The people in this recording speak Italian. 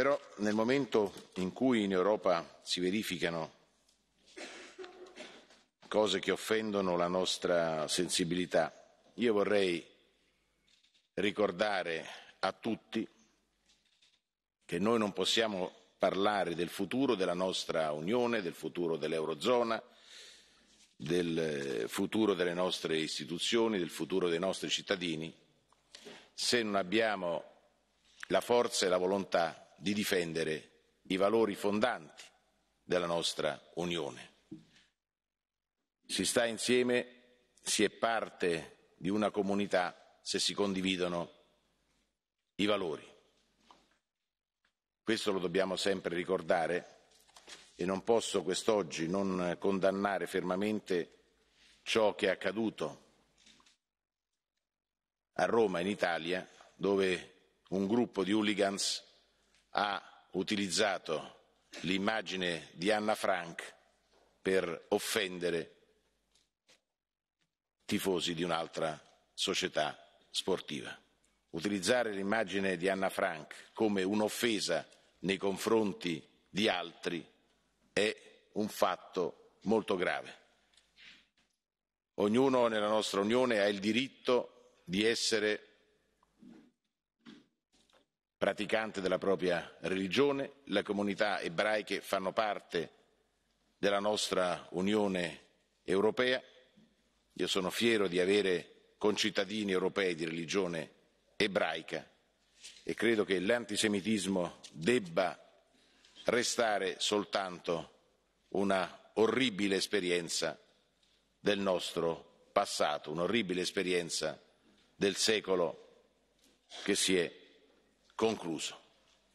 però nel momento in cui in europa si verificano cose che offendono la nostra sensibilità io vorrei ricordare a tutti che noi non possiamo parlare del futuro della nostra unione del futuro dell'eurozona del futuro delle nostre istituzioni del futuro dei nostri cittadini se non abbiamo la forza e la volontà di difendere i valori fondanti della nostra Unione. Si sta insieme, si è parte di una comunità se si condividono i valori. Questo lo dobbiamo sempre ricordare e non posso quest'oggi non condannare fermamente ciò che è accaduto a Roma in Italia dove un gruppo di hooligans ha utilizzato l'immagine di Anna Frank per offendere tifosi di un'altra società sportiva. Utilizzare l'immagine di Anna Frank come un'offesa nei confronti di altri è un fatto molto grave. Ognuno nella nostra Unione ha il diritto di essere praticante della propria religione le comunità ebraiche fanno parte della nostra unione europea io sono fiero di avere concittadini europei di religione ebraica e credo che l'antisemitismo debba restare soltanto una orribile esperienza del nostro passato un'orribile esperienza del secolo che si è concluso.